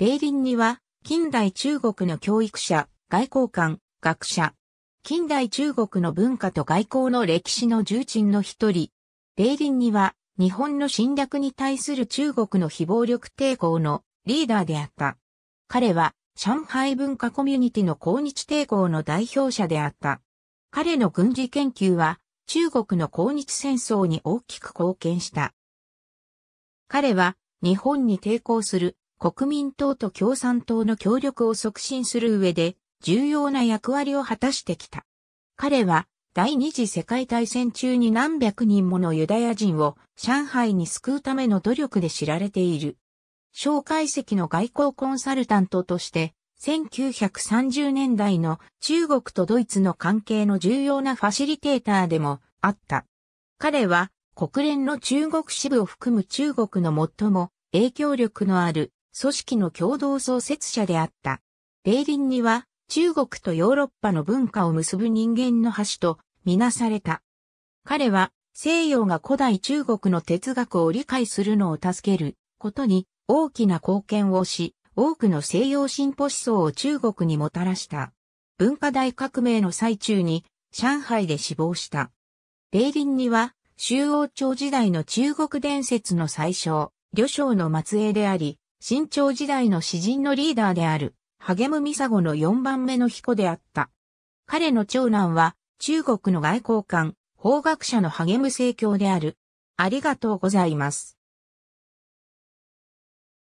霊林には、近代中国の教育者、外交官、学者、近代中国の文化と外交の歴史の重鎮の一人、霊林には、日本の侵略に対する中国の非暴力抵抗のリーダーであった。彼は、上海文化コミュニティの抗日抵抗の代表者であった。彼の軍事研究は、中国の抗日戦争に大きく貢献した。彼は、日本に抵抗する国民党と共産党の協力を促進する上で重要な役割を果たしてきた。彼は第二次世界大戦中に何百人ものユダヤ人を上海に救うための努力で知られている。小介石の外交コンサルタントとして、1930年代の中国とドイツの関係の重要なファシリテーターでもあった。彼は国連の中国支部を含む中国の最も影響力のある組織の共同創設者であった。レ林リンには中国とヨーロッパの文化を結ぶ人間の橋とみなされた。彼は西洋が古代中国の哲学を理解するのを助けることに大きな貢献をし、多くの西洋進歩思想を中国にもたらした。文化大革命の最中に上海で死亡した。レ林リンには周王朝時代の中国伝説の最小、旅章の末裔であり、新朝時代の詩人のリーダーである、励むミサゴの4番目の彦であった。彼の長男は、中国の外交官、法学者の励む政教である。ありがとうございます。